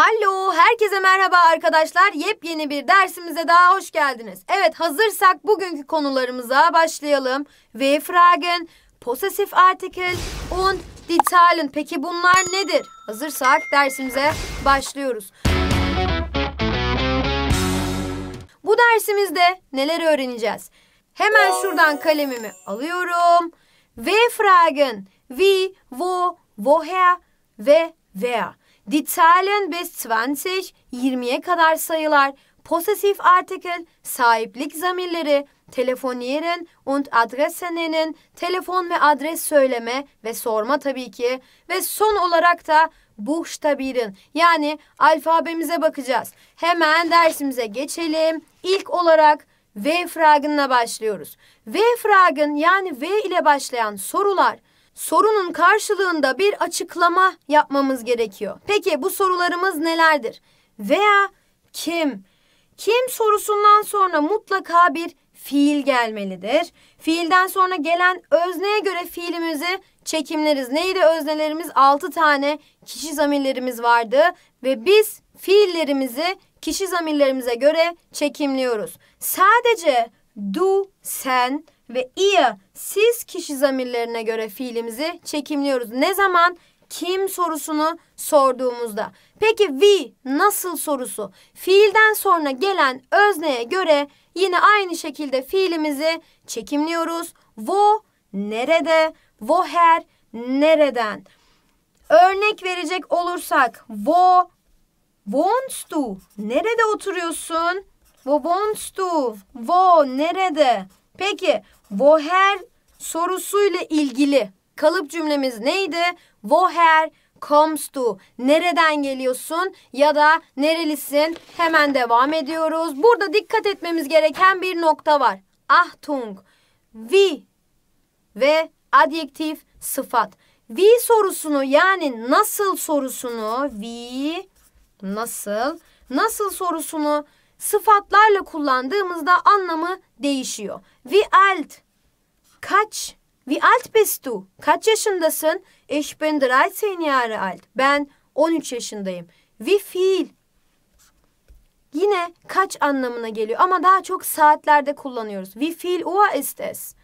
Hallo, herkese merhaba arkadaşlar. Yepyeni bir dersimize daha hoş geldiniz. Evet, hazırsak bugünkü konularımıza başlayalım. We fragen, possessive artikel und detailen. Peki bunlar nedir? Hazırsak dersimize başlıyoruz. Bu dersimizde neler öğreneceğiz? Hemen şuradan kalemimi alıyorum. We fragen, wie, wo, woher ve wer. Die Zahlen bis 20, 20'ye kadar sayılar, posesif artikel, sahiplik zamirleri, telefonieren und adressenenin, telefon ve adres söyleme ve sorma tabii ki ve son olarak da buchstabieren yani alfabemize bakacağız. Hemen dersimize geçelim. İlk olarak V fragına başlıyoruz. V fragın yani V ile başlayan sorular Sorunun karşılığında bir açıklama yapmamız gerekiyor. Peki bu sorularımız nelerdir? Veya kim? Kim sorusundan sonra mutlaka bir fiil gelmelidir. Fiilden sonra gelen özneye göre fiilimizi çekimleriz. Neydi öznelerimiz? 6 tane kişi zamirlerimiz vardı ve biz fiillerimizi kişi zamirlerimize göre çekimliyoruz. Sadece do sen, ve ia siz kişi zamirlerine göre fiilimizi çekimliyoruz. Ne zaman? Kim sorusunu sorduğumuzda. Peki we nasıl sorusu? Fiilden sonra gelen özneye göre yine aynı şekilde fiilimizi çekimliyoruz. Wo nerede? Wo her nereden? Örnek verecek olursak wo wants to nerede oturuyorsun? Wo wants to? Wo nerede? Peki woher sorusuyla ilgili kalıp cümlemiz neydi? Woher comes to nereden geliyorsun ya da nerelisin hemen devam ediyoruz. Burada dikkat etmemiz gereken bir nokta var. Ahtung, vi ve adjektif sıfat. Vi sorusunu yani nasıl sorusunu vi nasıl nasıl sorusunu sıfatlarla kullandığımızda anlamı değişiyor. Wie alt? Kaç? Wie alt bist du? Kaç yaşındasın? Ich bin 13 Jahre alt. Ben 13 yaşındayım. Wie viel? Yine kaç anlamına geliyor ama daha çok saatlerde kullanıyoruz. Wie viel Uhr ist es?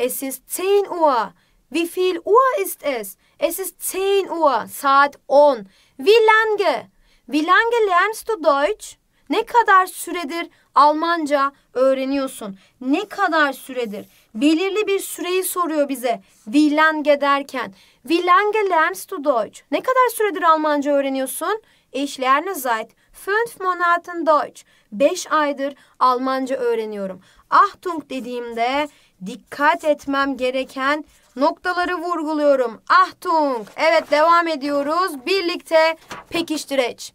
Es ist 10 Uhr. Wie viel Uhr ist es? Es ist 10 Uhr. Saat 10. Wie lange? Wie lange lernst du Deutsch? Ne kadar süredir Almanca öğreniyorsun? Ne kadar süredir? Belirli bir süreyi soruyor bize. Wie lange derken. Wie lange lernst du Deutsch? Ne kadar süredir Almanca öğreniyorsun? Ich lerne seit fünf Monaten Deutsch. Beş aydır Almanca öğreniyorum. Achtung dediğimde dikkat etmem gereken noktaları vurguluyorum. Achtung. Evet devam ediyoruz. Birlikte pekiştireç.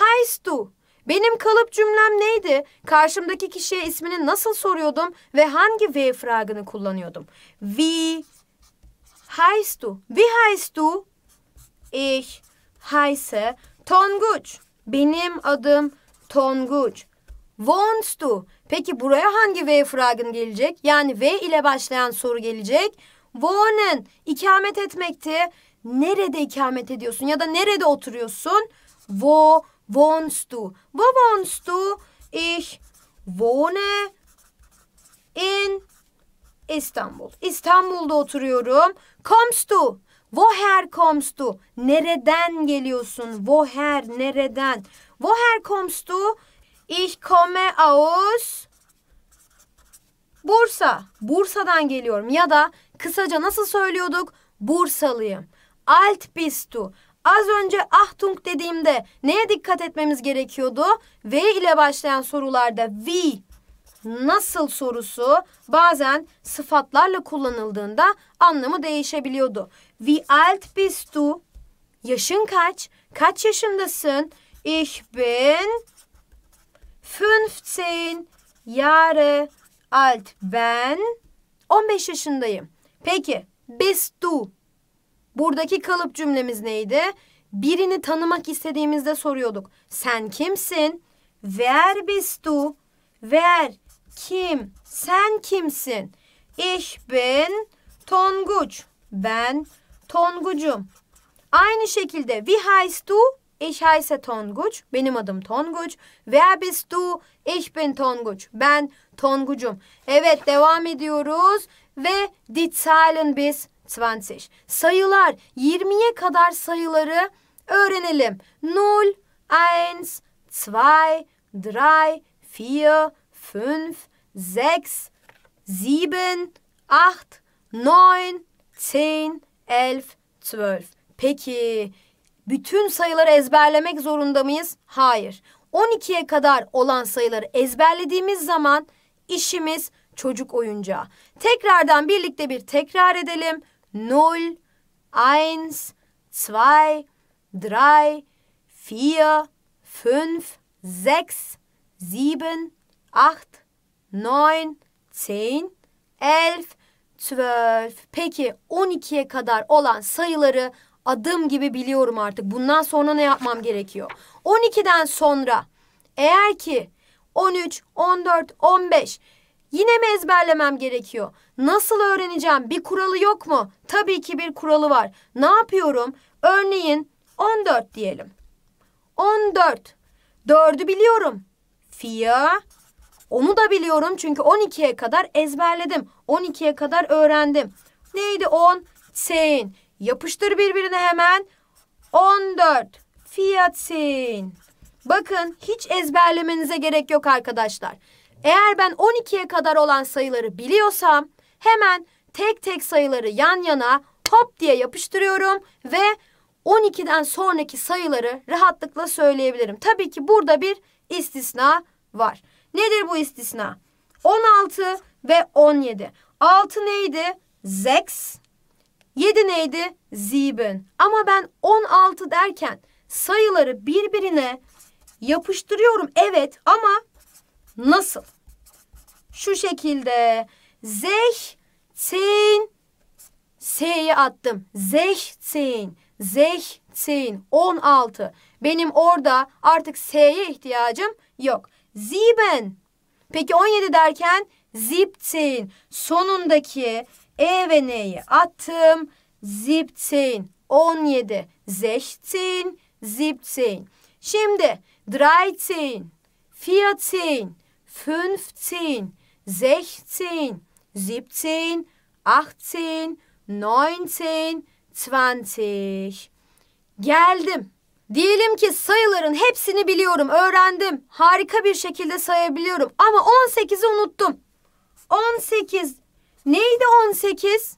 Heißt du benim kalıp cümlem neydi? Karşımdaki kişiye ismini nasıl soruyordum ve hangi V fragını kullanıyordum? Wie heißt du? Wie heißt du? Ich heiße Tonguç. Benim adım Tonguç. Wohnst du? Peki buraya hangi V fragın gelecek? Yani V ile başlayan soru gelecek. Wohnen ikamet etmekti. Nerede ikamet ediyorsun ya da nerede oturuyorsun? Wo wohnst du? Wo wohnst du? Ich wohne in Istanbul. İstanbul'da oturuyorum. Kommst du? Woher kommst du? Nereden geliyorsun? Woher nereden? Woher kommst du? Ich komme aus Bursa. Bursa'dan geliyorum ya da kısaca nasıl söylüyorduk? Bursalıyım. Alt bist du. Az önce Ahtung dediğimde neye dikkat etmemiz gerekiyordu? V ile başlayan sorularda V nasıl sorusu bazen sıfatlarla kullanıldığında anlamı değişebiliyordu. Wie alt bist du? Yaşın kaç? Kaç yaşındasın? Ich bin 15 Jahre alt. Ben 15 yaşındayım. Peki bist du Buradaki kalıp cümlemiz neydi? Birini tanımak istediğimizde soruyorduk. Sen kimsin? Wer bist du? Wer kim? Sen kimsin? Ich bin Tonguç. Ben Tonguç'um. Aynı şekilde wie heißt du? Ich heiße Tonguç. Benim adım Tonguç. Wer bist du? Ich bin Tonguç. Ben tonguç'um. Evet devam ediyoruz. Ve die Zahlen bis 20. Sayılar 20'ye kadar sayıları öğrenelim. 0, 1, 2, 3, 4, 5, 6, 7, 8, 9, 10, 11, 12. Peki bütün sayıları ezberlemek zorunda mıyız? Hayır. 12'ye kadar olan sayıları ezberlediğimiz zaman işimiz çocuk oyuncağı. Tekrardan birlikte bir tekrar edelim. 0, 1, 2, 3, 4, 5, 6, 7, 8, 9, 10, 11, 12. Peki 12'ye kadar olan sayıları adım gibi biliyorum artık. Bundan sonra ne yapmam gerekiyor? 12'den sonra eğer ki 13, 14, 15 yine mi ezberlemem gerekiyor? Nasıl öğreneceğim? Bir kuralı yok mu? Tabii ki bir kuralı var. Ne yapıyorum? Örneğin 14 diyelim. 14. 4'ü biliyorum. Fia. Onu da biliyorum çünkü 12'ye kadar ezberledim. 12'ye kadar öğrendim. Neydi 10? Sein. Yapıştır birbirine hemen. 14. Fiyat sin. Bakın hiç ezberlemenize gerek yok arkadaşlar. Eğer ben 12'ye kadar olan sayıları biliyorsam Hemen tek tek sayıları yan yana hop diye yapıştırıyorum ve 12'den sonraki sayıları rahatlıkla söyleyebilirim. Tabii ki burada bir istisna var. Nedir bu istisna? 16 ve 17. 6 neydi? Zex. 7 neydi? Sieben. Ama ben 16 derken sayıları birbirine yapıştırıyorum. Evet ama nasıl? Şu şekilde. Zehtin. S'yi attım. Zehtin. Zehtin. 16. Benim orada artık S'ye ihtiyacım yok. Ziben. Peki 17 derken ziptin. Sonundaki E ve N'yi attım. Ziptin. 17. Zehtin. Ziptin. Şimdi 13, 14, 15, 16 17, 18, 19, 20. Geldim. Diyelim ki sayıların hepsini biliyorum, öğrendim. Harika bir şekilde sayabiliyorum ama 18'i unuttum. 18. Neydi 18?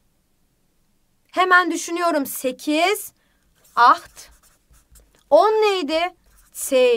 Hemen düşünüyorum. 8, 8, 10 neydi?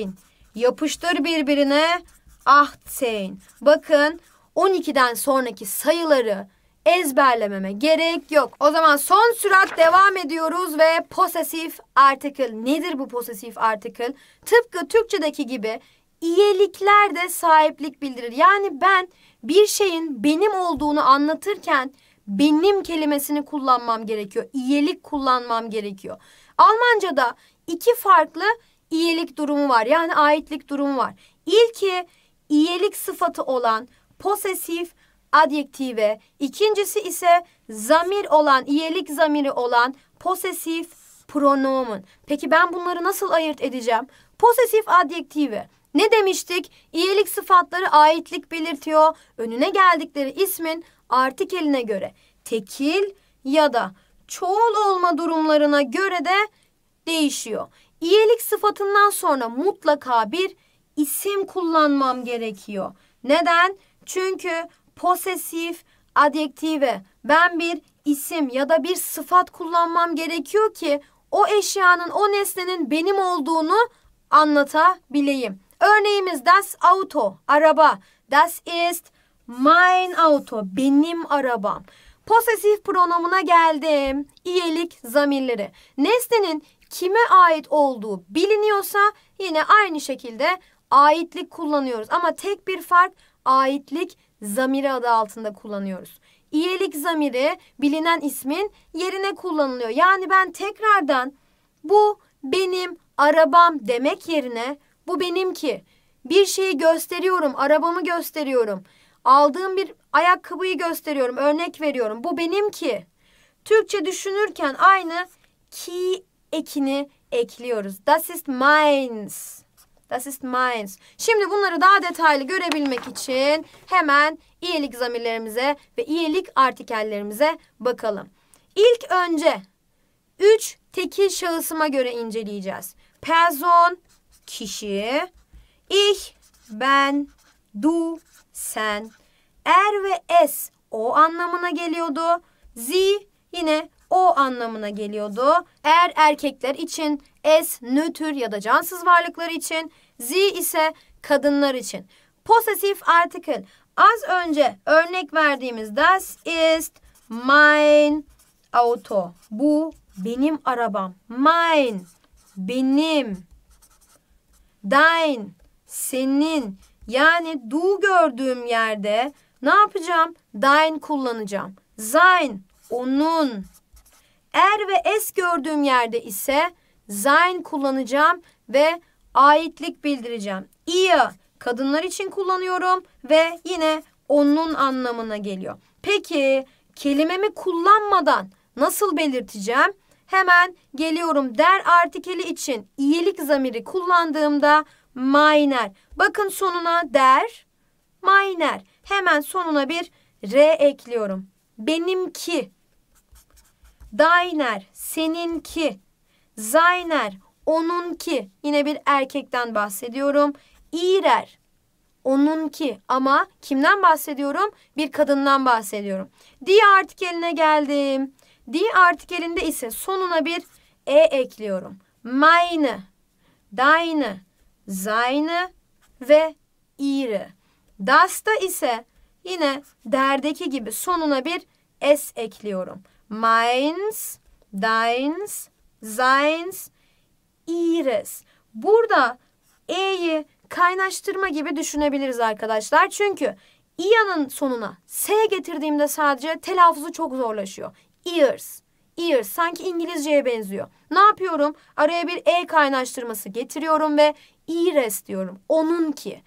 10. Yapıştır birbirine. 18. Bakın 12'den sonraki sayıları ezberlememe gerek yok. O zaman son sürat devam ediyoruz ve posesif article. Nedir bu posesif article? Tıpkı Türkçedeki gibi iyilikler de sahiplik bildirir. Yani ben bir şeyin benim olduğunu anlatırken benim kelimesini kullanmam gerekiyor. İyilik kullanmam gerekiyor. Almanca'da iki farklı iyilik durumu var. Yani aitlik durumu var. İlki iyilik sıfatı olan posesif adjektive, ikincisi ise zamir olan, iyilik zamiri olan posesif pronomen. Peki ben bunları nasıl ayırt edeceğim? Posesif adjektive. Ne demiştik? İyilik sıfatları aitlik belirtiyor. Önüne geldikleri ismin artikeline göre tekil ya da çoğul olma durumlarına göre de değişiyor. İyilik sıfatından sonra mutlaka bir isim kullanmam gerekiyor. Neden? Çünkü posesif adjektifi ben bir isim ya da bir sıfat kullanmam gerekiyor ki o eşyanın, o nesnenin benim olduğunu anlatabileyim. Örneğimiz das auto, araba. Das ist mein auto, benim arabam. Posesif pronomuna geldim. İyelik zamirleri. Nesnenin kime ait olduğu biliniyorsa yine aynı şekilde aitlik kullanıyoruz. Ama tek bir fark aitlik zamiri adı altında kullanıyoruz. İyelik zamiri bilinen ismin yerine kullanılıyor. Yani ben tekrardan bu benim arabam demek yerine bu benimki. Bir şeyi gösteriyorum, arabamı gösteriyorum. Aldığım bir ayakkabıyı gösteriyorum, örnek veriyorum. Bu benimki. Türkçe düşünürken aynı ki ekini ekliyoruz. Das ist meins. Das ist meins. Şimdi bunları daha detaylı görebilmek için hemen iyilik zamirlerimize ve iyilik artikellerimize bakalım. İlk önce üç tekil şahısıma göre inceleyeceğiz. Person, kişi, ich, ben, du, sen, er ve es o anlamına geliyordu. Sie yine o anlamına geliyordu. Er erkekler için S nötr ya da cansız varlıklar için. Z ise kadınlar için. Possessive article. Az önce örnek verdiğimiz das ist mein auto. Bu benim arabam. Mein benim. Dein senin. Yani du gördüğüm yerde ne yapacağım? Dein kullanacağım. Sein onun. Er ve es gördüğüm yerde ise sein kullanacağım ve aitlik bildireceğim. Ihr kadınlar için kullanıyorum ve yine onun anlamına geliyor. Peki kelimemi kullanmadan nasıl belirteceğim? Hemen geliyorum der artikeli için iyilik zamiri kullandığımda minor. Bakın sonuna der minor. Hemen sonuna bir r ekliyorum. Benimki. Diner, seninki. Zayner, onunki. Yine bir erkekten bahsediyorum. İrer, onunki. Ama kimden bahsediyorum? Bir kadından bahsediyorum. Di artikeline geldim. Di artikelinde ise sonuna bir e ekliyorum. Meine, deine, seine ve ihre. Das'ta ise yine derdeki gibi sonuna bir s ekliyorum. Meins, deins seins, ihres. Burada e'yi kaynaştırma gibi düşünebiliriz arkadaşlar. Çünkü i'nin sonuna s getirdiğimde sadece telaffuzu çok zorlaşıyor. Ears, ears sanki İngilizceye benziyor. Ne yapıyorum? Araya bir e kaynaştırması getiriyorum ve ihres diyorum. Onun ki.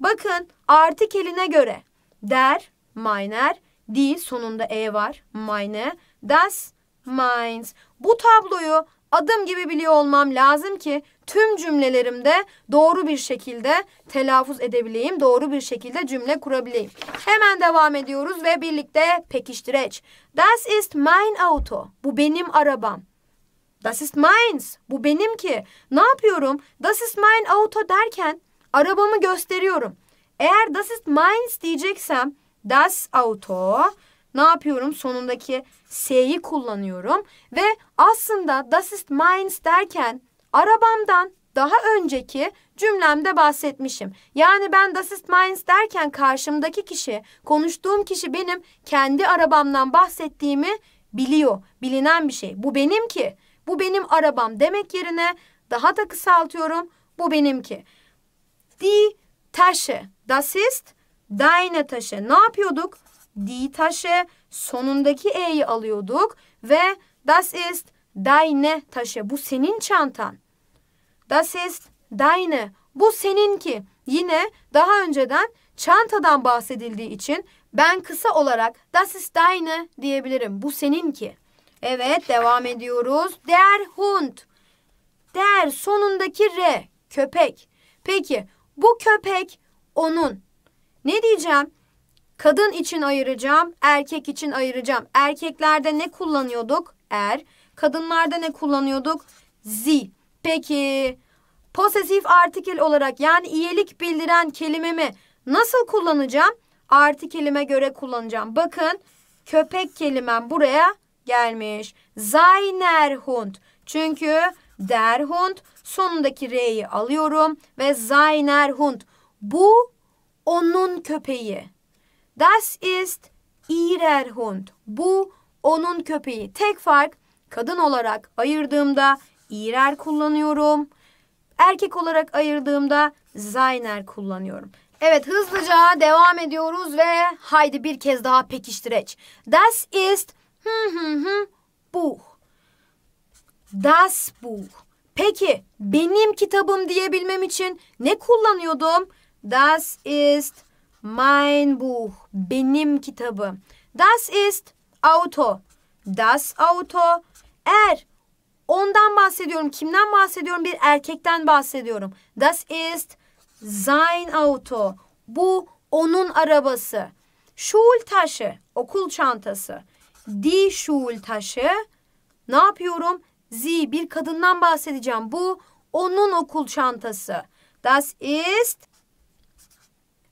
Bakın artikeline göre der, meiner, di sonunda e var, Mine, das, minds. Bu tabloyu adım gibi biliyor olmam lazım ki tüm cümlelerimde doğru bir şekilde telaffuz edebileyim, doğru bir şekilde cümle kurabileyim. Hemen devam ediyoruz ve birlikte pekiştireç. Das ist mein Auto. Bu benim arabam. Das ist meins. Bu benim ki. Ne yapıyorum? Das ist mein Auto derken arabamı gösteriyorum. Eğer das ist meins diyeceksem das Auto ne yapıyorum? Sonundaki S'yi kullanıyorum ve aslında das ist meins derken arabamdan daha önceki cümlemde bahsetmişim. Yani ben das ist meins derken karşımdaki kişi, konuştuğum kişi benim kendi arabamdan bahsettiğimi biliyor. Bilinen bir şey. Bu benim ki. Bu benim arabam demek yerine daha da kısaltıyorum. Bu benim ki. Die Tasche. Das ist deine Tasche. Ne yapıyorduk? die Tasche sonundaki e'yi alıyorduk ve das ist deine Tasche bu senin çantan. Das ist deine bu seninki. Yine daha önceden çantadan bahsedildiği için ben kısa olarak das ist deine diyebilirim. Bu seninki. Evet devam ediyoruz. Der Hund. Der sonundaki r köpek. Peki bu köpek onun. Ne diyeceğim? Kadın için ayıracağım, erkek için ayıracağım. Erkeklerde ne kullanıyorduk? Er. Kadınlarda ne kullanıyorduk? Zi. Peki posesif artikil olarak yani iyilik bildiren kelimemi nasıl kullanacağım? Artikelime göre kullanacağım. Bakın köpek kelimem buraya gelmiş. Seiner Hund. Çünkü der Hund sonundaki R'yi alıyorum ve seiner Hund. Bu onun köpeği. Das ist ihrer Hund. Bu onun köpeği. Tek fark kadın olarak ayırdığımda ihrer kullanıyorum. Erkek olarak ayırdığımda seiner kullanıyorum. Evet hızlıca devam ediyoruz ve haydi bir kez daha pekiştireç. Das ist hı buch. Das Buch. Peki benim kitabım diyebilmem için ne kullanıyordum? Das ist Mein Buch. Benim kitabı. Das ist Auto. Das Auto. er ondan bahsediyorum, kimden bahsediyorum? Bir erkekten bahsediyorum. Das ist sein Auto. Bu onun arabası. Şul taşı, okul çantası. Die şul taşı. Ne yapıyorum? Zi bir kadından bahsedeceğim. Bu onun okul çantası. Das ist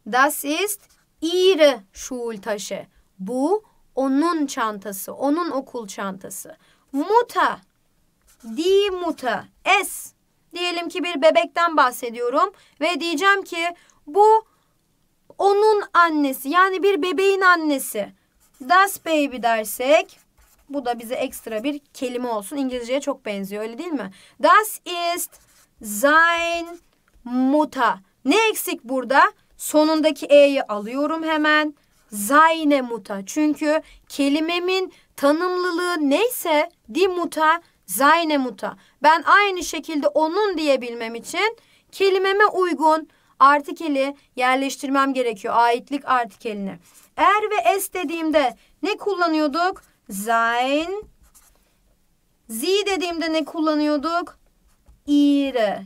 Das ist ihre Schultasche. Bu onun çantası, onun okul çantası. Muta. Die Muta. Es. Diyelim ki bir bebekten bahsediyorum ve diyeceğim ki bu onun annesi yani bir bebeğin annesi. Das baby dersek bu da bize ekstra bir kelime olsun. İngilizceye çok benziyor öyle değil mi? Das ist sein Mutter. Ne eksik burada? Sonundaki e'yi alıyorum hemen. Zayne muta. Çünkü kelimemin tanımlılığı neyse di muta zayne muta. Ben aynı şekilde onun diyebilmem için kelimeme uygun artikeli yerleştirmem gerekiyor. Aitlik artikelini. Er ve es dediğimde ne kullanıyorduk? Sein. Z dediğimde ne kullanıyorduk? İre.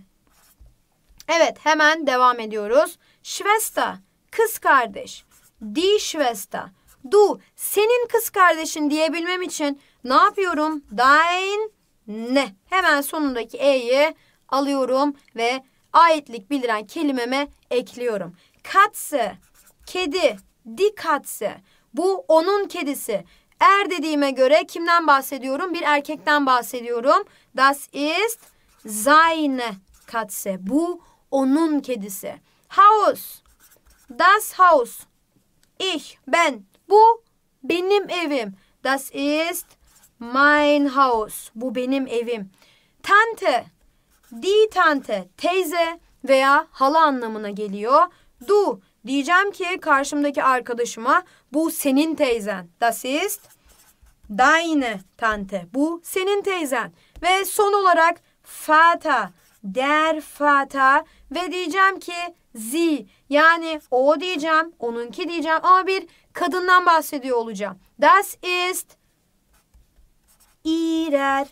Evet hemen devam ediyoruz. Schwester, kız kardeş. Di Schwester. Du, senin kız kardeşin diyebilmem için ne yapıyorum? Dein ne? Hemen sonundaki e'yi alıyorum ve aitlik bildiren kelimeme ekliyorum. Katse, kedi, di katse. Bu onun kedisi. Er dediğime göre kimden bahsediyorum? Bir erkekten bahsediyorum. Das ist seine Katse. Bu onun kedisi. Haus. Das Haus. Ich, ben. Bu benim evim. Das ist mein Haus. Bu benim evim. Tante. Die Tante. Teyze veya hala anlamına geliyor. Du. Diyeceğim ki karşımdaki arkadaşıma bu senin teyzen. Das ist deine Tante. Bu senin teyzen. Ve son olarak Fata der fata ve diyeceğim ki zi yani o diyeceğim, onunki diyeceğim ama bir kadından bahsediyor olacağım. Das ist ihrer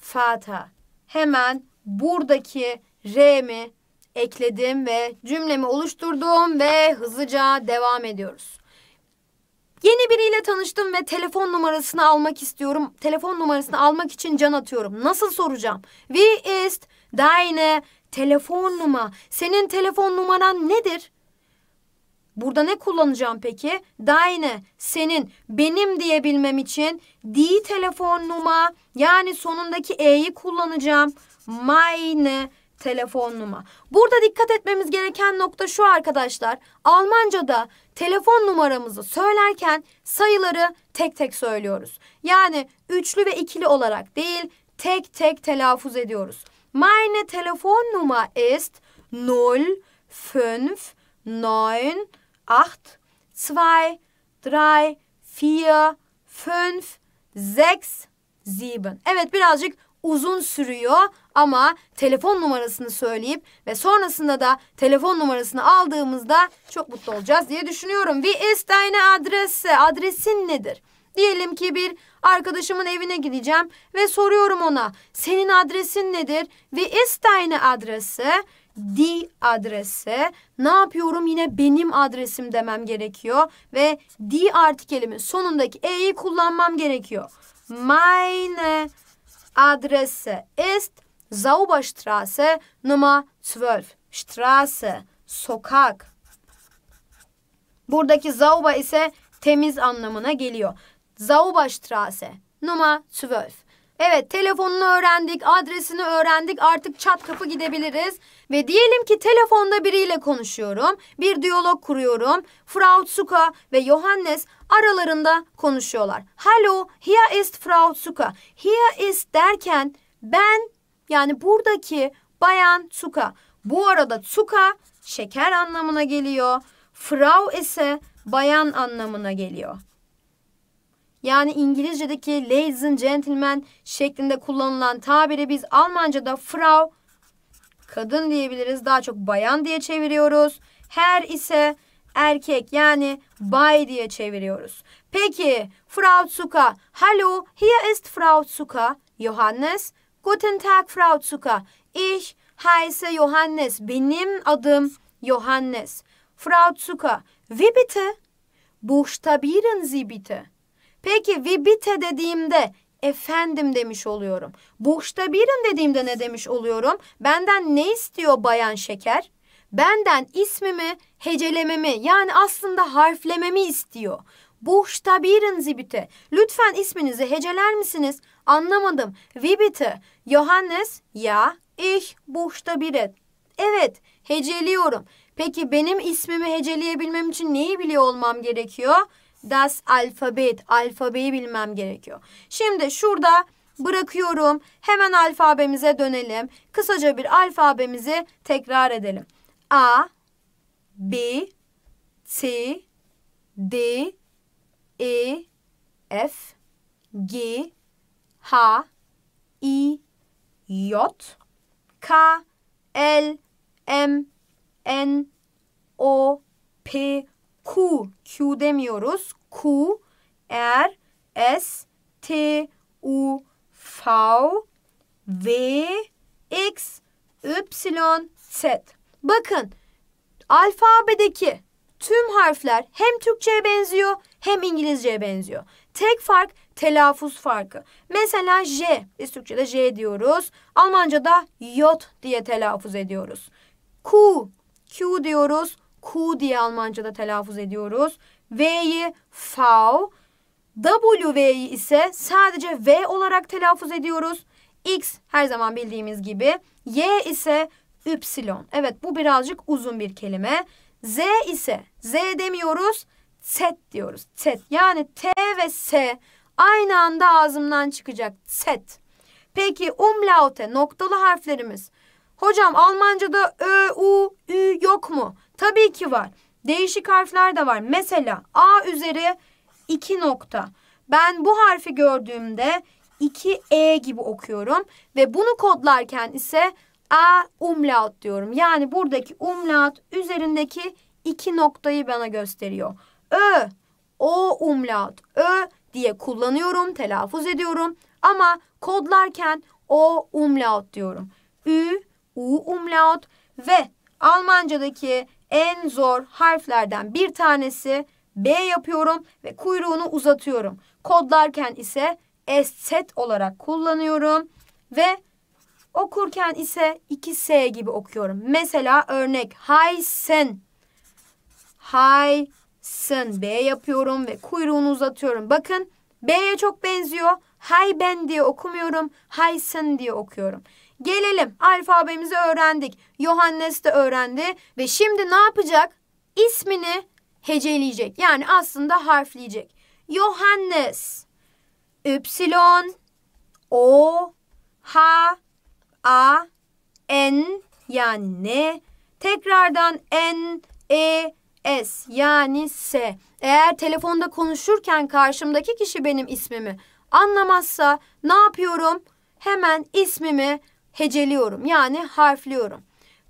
Fata. Hemen buradaki R'mi ekledim ve cümlemi oluşturdum ve hızlıca devam ediyoruz. Yeni biriyle tanıştım ve telefon numarasını almak istiyorum. Telefon numarasını almak için can atıyorum. Nasıl soracağım? Wie ist deine telefon numa. Senin telefon numaran nedir? Burada ne kullanacağım peki? Deine, senin, benim diyebilmem için di telefon numa. yani sonundaki e'yi kullanacağım. Meine telefon numa. Burada dikkat etmemiz gereken nokta şu arkadaşlar. Almanca'da telefon numaramızı söylerken sayıları tek tek söylüyoruz. Yani üçlü ve ikili olarak değil tek tek telaffuz ediyoruz. Meine numa ist 0 5 9 8 2 3 4 5 6 7. Evet birazcık uzun sürüyor ama telefon numarasını söyleyip ve sonrasında da telefon numarasını aldığımızda çok mutlu olacağız diye düşünüyorum. Wie ist deine Adresse? Adresin nedir? Diyelim ki bir arkadaşımın evine gideceğim ve soruyorum ona senin adresin nedir? Ve isteyne adresi, di adresi, ne yapıyorum yine benim adresim demem gerekiyor ve di artikelimin sonundaki e'yi kullanmam gerekiyor. Meine adresi ist Zauberstraße Nummer 12. Straße, sokak. Buradaki Zauber ise temiz anlamına geliyor. Zauberstraße Nummer 12. Evet telefonunu öğrendik, adresini öğrendik artık çat kapı gidebiliriz. Ve diyelim ki telefonda biriyle konuşuyorum, bir diyalog kuruyorum. Frau Zuka ve Johannes aralarında konuşuyorlar. Hallo, here is Frau Zuka. Here is derken ben yani buradaki bayan Zuka. Bu arada Zuka şeker anlamına geliyor. Frau ise bayan anlamına geliyor. Yani İngilizce'deki ladies and gentlemen şeklinde kullanılan tabiri biz Almanca'da Frau kadın diyebiliriz. Daha çok bayan diye çeviriyoruz. Her ise erkek yani bay diye çeviriyoruz. Peki Frau Zuka. Hallo, hier ist Frau Zuka. Johannes, Guten Tag Frau Zucker. Ich heiße Johannes. Benim adım Johannes. Frau Zucker. Wie bitte? Buchstabieren Sie bitte. Peki wie bitte dediğimde efendim demiş oluyorum. Buchstabieren dediğimde ne demiş oluyorum? Benden ne istiyor bayan şeker? Benden ismimi, hecelememi yani aslında harflememi istiyor. Buchstabieren Sie bitte. Lütfen isminizi heceler misiniz? Anlamadım. Wie bitte? Johannes, ya, ich buchstabiert. Evet, heceliyorum. Peki benim ismimi heceleyebilmem için neyi biliyor olmam gerekiyor? Das Alphabet, alfabeyi bilmem gerekiyor. Şimdi şurada bırakıyorum. Hemen alfabemize dönelim. Kısaca bir alfabemizi tekrar edelim. A, B, C, D, E, F, G, H, I, J, K, L, M, N, O, P, Q. Q demiyoruz. Q, R, S, T, U, V, V, X, Y, Z. Bakın alfabedeki tüm harfler hem Türkçe'ye benziyor hem İngilizce'ye benziyor. Tek fark telaffuz farkı. Mesela J, biz Türkçe'de J diyoruz. Almanca'da Yot diye telaffuz ediyoruz. Q, Q diyoruz. Q diye Almanca'da telaffuz ediyoruz. V'yi V, W'yi ise sadece V olarak telaffuz ediyoruz. X her zaman bildiğimiz gibi. Y ise Üpsilon. Evet bu birazcık uzun bir kelime. Z ise Z demiyoruz. Z diyoruz. Z. Yani T ve S aynı anda ağzımdan çıkacak. Set. Peki umlaute noktalı harflerimiz. Hocam Almanca'da ö, u, ü yok mu? Tabii ki var. Değişik harfler de var. Mesela a üzeri iki nokta. Ben bu harfi gördüğümde iki e gibi okuyorum ve bunu kodlarken ise a umlaut diyorum. Yani buradaki umlaut üzerindeki iki noktayı bana gösteriyor. Ö, o umlaut, ö diye kullanıyorum, telaffuz ediyorum. Ama kodlarken o umlaut diyorum. Ü, U umlaut ve Almancadaki en zor harflerden bir tanesi B yapıyorum ve kuyruğunu uzatıyorum. Kodlarken ise S set olarak kullanıyorum ve okurken ise 2S gibi okuyorum. Mesela örnek Hay Sen, Hay sın B yapıyorum ve kuyruğunu uzatıyorum. Bakın B'ye çok benziyor. Hay ben diye okumuyorum. Hay sın diye okuyorum. Gelelim alfabemizi öğrendik. Johannes de öğrendi ve şimdi ne yapacak? İsmini heceleyecek. Yani aslında harfleyecek. Johannes. Üpsilon. O. H. A. N. Yani ne? Tekrardan N. E es yani se. Eğer telefonda konuşurken karşımdaki kişi benim ismimi anlamazsa ne yapıyorum? Hemen ismimi heceliyorum yani harfliyorum.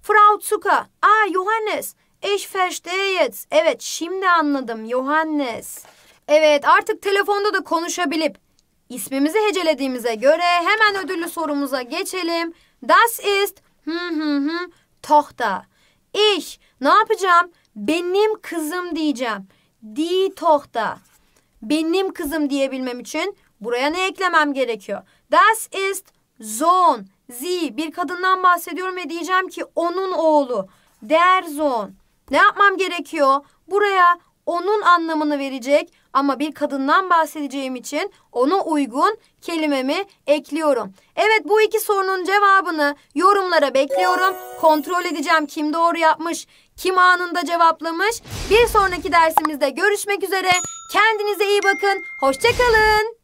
Frau Zuka, Ah Johannes, ich verstehe jetzt. Evet şimdi anladım Johannes. Evet artık telefonda da konuşabilip ismimizi hecelediğimize göre hemen ödüllü sorumuza geçelim. Das ist hı hm, hı hm, hı hm, tohta. Ich ne yapacağım? Benim kızım diyeceğim. Di tohta. Benim kızım diyebilmem için buraya ne eklemem gerekiyor? Das ist zon. Zi. Bir kadından bahsediyorum ve diyeceğim ki onun oğlu. Der zon. Ne yapmam gerekiyor? Buraya onun anlamını verecek ama bir kadından bahsedeceğim için ona uygun kelimemi ekliyorum. Evet bu iki sorunun cevabını yorumlara bekliyorum. Kontrol edeceğim kim doğru yapmış. Kim anında cevaplamış? Bir sonraki dersimizde görüşmek üzere. Kendinize iyi bakın. Hoşçakalın.